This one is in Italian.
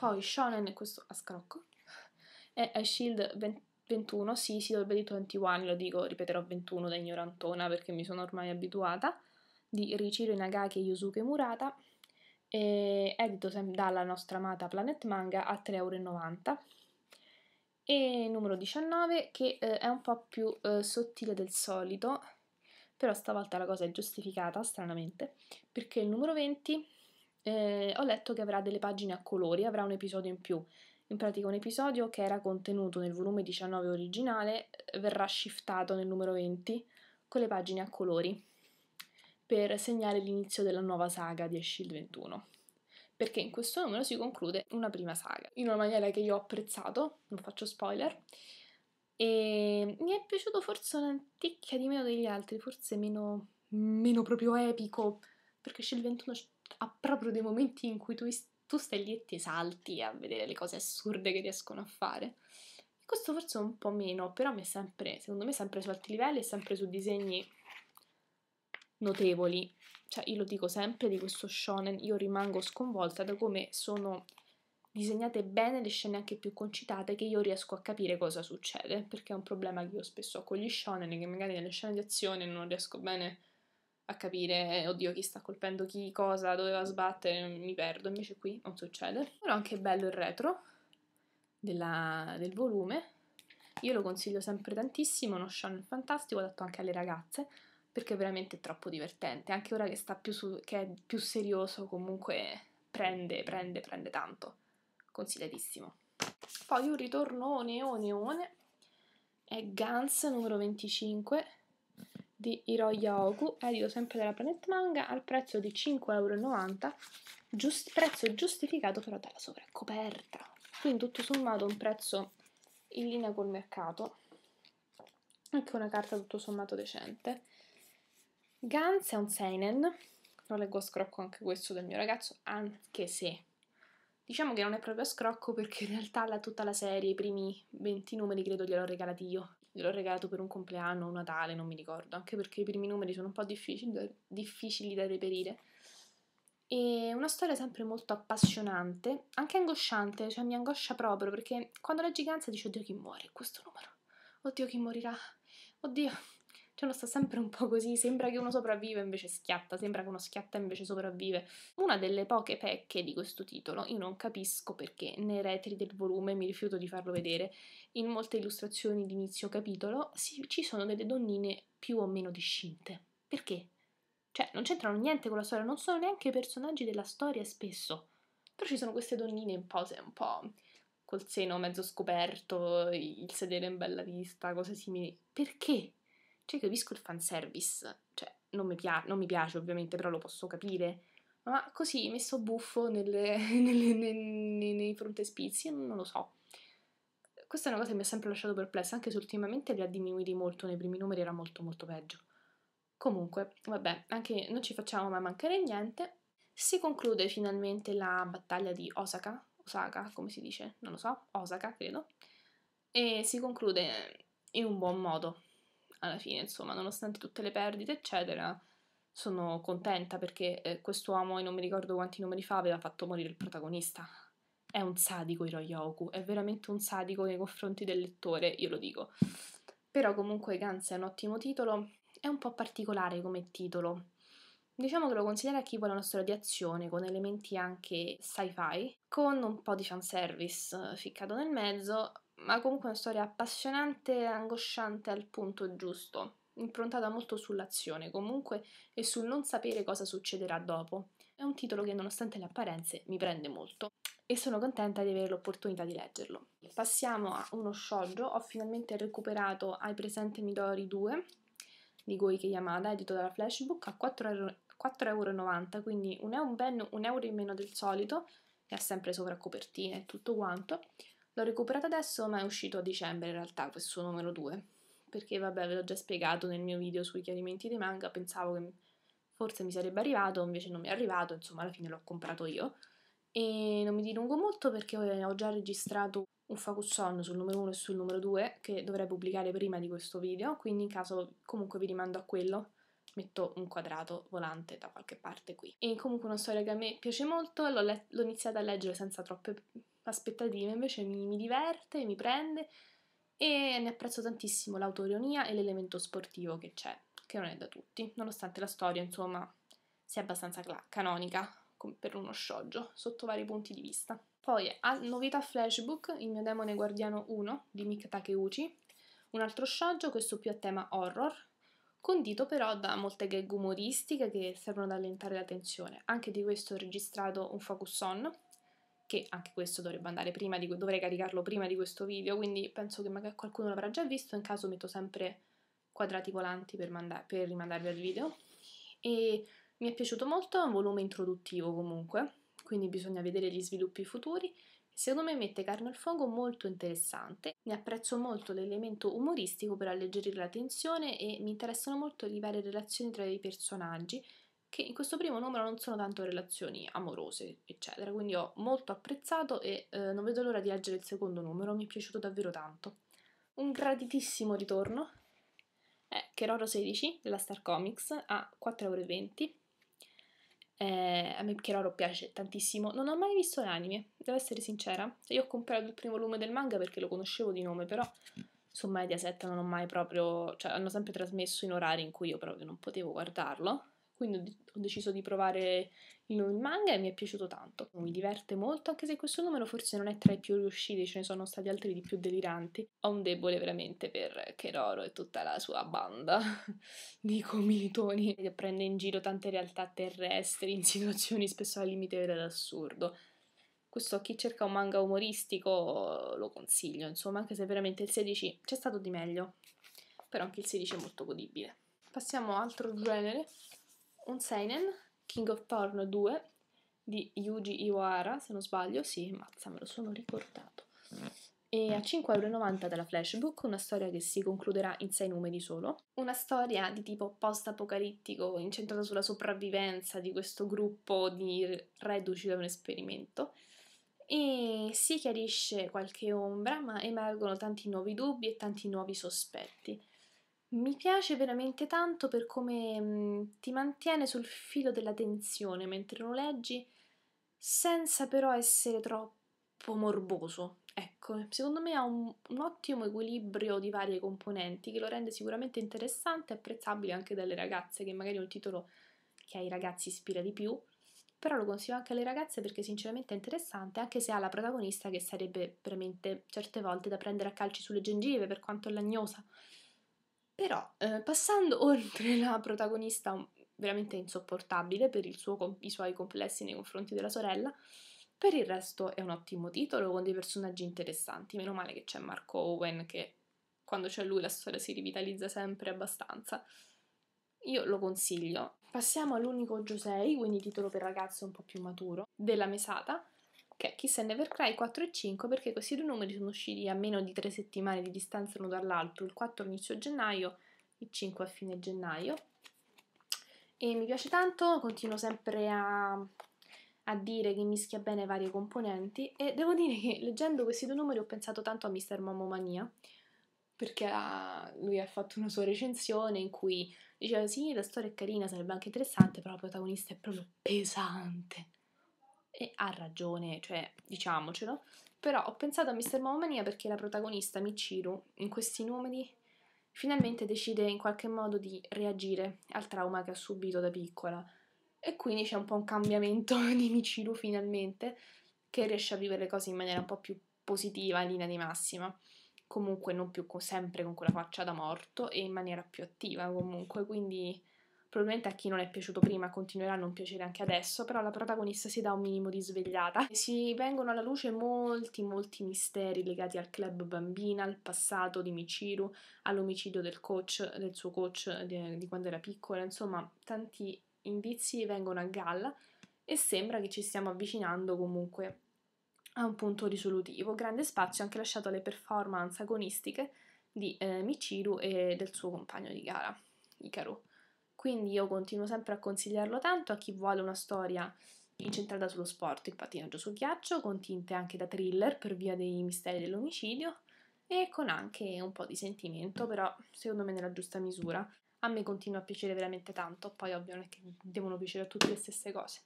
poi Shonen, questo a scrocco, e a Shield 21, sì, sì, dovrebbe dire 21, lo dico, ripeterò 21 da ignorantona perché mi sono ormai abituata, di Richiro Nagaki e Yusuke Murata, e edito dalla nostra amata Planet Manga a 3,90 euro E numero 19 che eh, è un po' più eh, sottile del solito, però stavolta la cosa è giustificata stranamente, perché il numero 20 eh, ho letto che avrà delle pagine a colori, avrà un episodio in più. In pratica un episodio che era contenuto nel volume 19 originale eh, verrà shiftato nel numero 20 con le pagine a colori per segnare l'inizio della nuova saga di Shield 21. Perché in questo numero si conclude una prima saga, in una maniera che io ho apprezzato, non faccio spoiler, e mi è piaciuto forse un'anticchia di meno degli altri, forse meno, meno proprio epico, perché Shield 21 ha proprio dei momenti in cui tu, tu stai lì e ti esalti a vedere le cose assurde che riescono a fare. questo forse un po' meno, però mi è sempre, secondo me, sempre su alti livelli e sempre su disegni notevoli. Cioè, io lo dico sempre di questo shonen, io rimango sconvolta da come sono disegnate bene le scene anche più concitate che io riesco a capire cosa succede, perché è un problema che io spesso ho con gli shonen, che magari nelle scene di azione non riesco bene a a capire, eh, oddio, chi sta colpendo chi, cosa, doveva sbattere, mi perdo, invece qui non succede. Però anche bello il retro della, del volume, io lo consiglio sempre tantissimo, uno channel fantastico, adatto anche alle ragazze, perché veramente è troppo divertente, anche ora che, sta più su, che è più serioso comunque prende, prende, prende tanto, consigliatissimo. Poi un ritorno neone neone è Guns numero 25, di Hiroya Ogu, edito sempre della Planet Manga, al prezzo di 5,90€, giust- prezzo giustificato però dalla sovraccoperta. Quindi tutto sommato un prezzo in linea col mercato, anche una carta tutto sommato decente. Gans è un seinen, lo leggo a scrocco anche questo del mio ragazzo, anche se diciamo che non è proprio a scrocco perché in realtà la, tutta la serie, i primi 20 numeri credo gliel'ho regalati io gliel'ho regalato per un compleanno o Natale, non mi ricordo, anche perché i primi numeri sono un po' difficili da, difficili da reperire. E una storia sempre molto appassionante, anche angosciante, cioè mi angoscia proprio perché quando la Ganza dici oddio chi muore questo numero, oddio chi morirà, oddio cioè uno sta sempre un po' così, sembra che uno sopravviva invece schiatta, sembra che uno schiatta invece sopravvive. Una delle poche pecche di questo titolo, io non capisco perché nei retri del volume mi rifiuto di farlo vedere, in molte illustrazioni di inizio capitolo si, ci sono delle donnine più o meno discinte. Perché? Cioè, non c'entrano niente con la storia, non sono neanche personaggi della storia spesso. Però ci sono queste donnine in pose un po' col seno mezzo scoperto, il sedere in bella vista, cose simili. Perché? Cioè, capisco il fanservice, cioè, non mi, pia- non mi piace ovviamente, però lo posso capire. Ma così, messo buffo nelle, nelle, nei, nei, nei frontespizi, non lo so. Questa è una cosa che mi ha sempre lasciato perplessa, anche se ultimamente li ha diminuiti molto, nei primi numeri era molto molto peggio. Comunque, vabbè, anche non ci facciamo mai mancare niente. Si conclude finalmente la battaglia di Osaka, Osaka come si dice, non lo so, Osaka credo, e si conclude in un buon modo alla fine, insomma, nonostante tutte le perdite, eccetera, sono contenta perché eh, quest'uomo, e non mi ricordo quanti numeri fa, aveva fatto morire il protagonista. È un sadico Hiroyoku, è veramente un sadico nei confronti del lettore, io lo dico. Però comunque Gans è un ottimo titolo, è un po' particolare come titolo. Diciamo che lo considera a chi vuole una storia di azione con elementi anche sci-fi, con un po' di fanservice eh, ficcato nel mezzo, ma comunque una storia appassionante e angosciante al punto giusto, improntata molto sull'azione comunque e sul non sapere cosa succederà dopo. È un titolo che nonostante le apparenze mi prende molto e sono contenta di avere l'opportunità di leggerlo. Passiamo a uno shoujo, ho finalmente recuperato Hai presente Midori 2 di Goike Yamada, edito dalla Flashbook, a 4,90 euro, quindi un, ben un euro in meno del solito, ha sempre sopra copertina e tutto quanto. L'ho recuperato adesso, ma è uscito a dicembre in realtà questo numero 2. Perché vabbè, ve l'ho già spiegato nel mio video sui chiarimenti dei manga, pensavo che forse mi sarebbe arrivato, invece non mi è arrivato, insomma alla fine l'ho comprato io. E non mi dilungo molto perché eh, ho già registrato un focus on sul numero 1 e sul numero 2 che dovrei pubblicare prima di questo video, quindi in caso comunque vi rimando a quello metto un quadrato volante da qualche parte qui. E comunque una storia che a me piace molto, l'ho, let- l'ho iniziata a leggere senza troppe aspettative, invece mi, mi diverte, mi prende e ne apprezzo tantissimo l'autoironia e l'elemento sportivo che c'è, che non è da tutti, nonostante la storia, insomma, sia abbastanza canonica per uno scioggio, sotto vari punti di vista. Poi, a novità flashbook, il mio demone guardiano 1 di Mika Takeuchi, un altro scioggio, questo più a tema horror, condito però da molte gag umoristiche che servono ad allentare la tensione. Anche di questo ho registrato un focus on, che anche questo dovrebbe andare prima di, dovrei caricarlo prima di questo video, quindi penso che magari qualcuno l'avrà già visto, in caso metto sempre quadrati volanti per, manda- per rimandarvi al video. E mi è piaciuto molto, è un volume introduttivo comunque, quindi bisogna vedere gli sviluppi futuri. Secondo me mette carne al fuoco molto interessante, ne apprezzo molto l'elemento umoristico per alleggerire la tensione e mi interessano molto le varie relazioni tra i personaggi, che in questo primo numero non sono tanto relazioni amorose, eccetera, quindi ho molto apprezzato e eh, non vedo l'ora di leggere il secondo numero, mi è piaciuto davvero tanto. Un graditissimo ritorno è Keroro 16 della Star Comics a 4,20€. Eh, a me Keroro piace tantissimo, non ho mai visto l'anime, devo essere sincera. Io ho comprato il primo volume del manga perché lo conoscevo di nome, però su Mediaset non ho mai proprio, cioè hanno sempre trasmesso in orari in cui io proprio non potevo guardarlo quindi ho deciso di provare il nuovo manga e mi è piaciuto tanto. Mi diverte molto, anche se questo numero forse non è tra i più riusciti, ce ne sono stati altri di più deliranti. Ho un debole veramente per Keroro e tutta la sua banda di comitoni che prende in giro tante realtà terrestri in situazioni spesso al limite dell'assurdo. Questo a chi cerca un manga umoristico lo consiglio, insomma, anche se veramente il 16 c'è stato di meglio, però anche il 16 è molto godibile. Passiamo a altro genere, un seinen, King of Porn 2, di Yuji Iwara, se non sbaglio, sì, mazza, me lo sono ricordato. E a 5,90€ dalla Flashbook, una storia che si concluderà in 6 numeri solo. Una storia di tipo post-apocalittico, incentrata sulla sopravvivenza di questo gruppo di reduci da un esperimento. E si chiarisce qualche ombra, ma emergono tanti nuovi dubbi e tanti nuovi sospetti. Mi piace veramente tanto per come mh, mhmm, ti mantiene sul filo della tensione mentre lo leggi, senza però essere troppo morboso. Ecco, secondo me ha un, un ottimo equilibrio di varie componenti che lo rende sicuramente interessante e apprezzabile anche dalle ragazze, che magari è un titolo che ai ragazzi ispira di più, però lo consiglio anche alle ragazze perché sinceramente è interessante, anche se ha la protagonista che sarebbe veramente certe volte da prendere a calci sulle gengive per quanto lagnosa. Però, eh, passando oltre la protagonista mm, veramente insopportabile per suo, i suoi complessi nei confronti della sorella, per il resto è un ottimo titolo con dei personaggi interessanti. Meno male che c'è Mark Owen che quando c'è lui la storia si rivitalizza sempre abbastanza. Io lo consiglio. Passiamo all'unico Giusei, quindi titolo per ragazze un po' più maturo, della Mesata, che è Kiss and Never Cry 4 e 5 perché questi due numeri sono usciti a meno di tre settimane di distanza l'uno dall'altro, il 4 inizio gennaio, il 5 a fine gennaio. E mi piace tanto, continuo sempre a, a dire che mischia bene varie componenti e devo dire che leggendo questi due numeri ho pensato tanto a Mr. Mamomania perché ah, lui ha fatto una sua recensione in cui diceva sì la storia è carina, sarebbe anche interessante, però il protagonista è proprio pesante e ha ragione, cioè diciamocelo, però ho pensato a Mr. Momania perché la protagonista Michiru in questi numeri finalmente decide in qualche modo di reagire al trauma che ha subito da piccola e quindi c'è un po' un cambiamento di Michiru finalmente che riesce a vivere le cose in maniera un po' più positiva in linea di massima comunque non più sempre con quella faccia da morto e in maniera più attiva comunque quindi probabilmente a chi non è piaciuto prima continuerà a non piacere anche adesso, però la protagonista si dà un minimo di svegliata. Si vengono alla luce molti, molti misteri legati al club bambina, al passato di Michiru, all'omicidio del coach, del suo coach di, di quando era piccola, insomma tanti indizi vengono a galla e sembra che ci stiamo avvicinando comunque a un punto risolutivo. Grande spazio anche lasciato alle performance agonistiche di eh, Michiru e del suo compagno di gara, Icaro. Quindi io continuo sempre a consigliarlo tanto a chi vuole una storia incentrata sullo sport, il pattinaggio sul ghiaccio, con tinte anche da thriller per via dei misteri dell'omicidio e con anche un po' di sentimento, però secondo me nella giusta misura. A me continua a piacere veramente tanto, poi ovvio non è che devono piacere a tutti le stesse cose.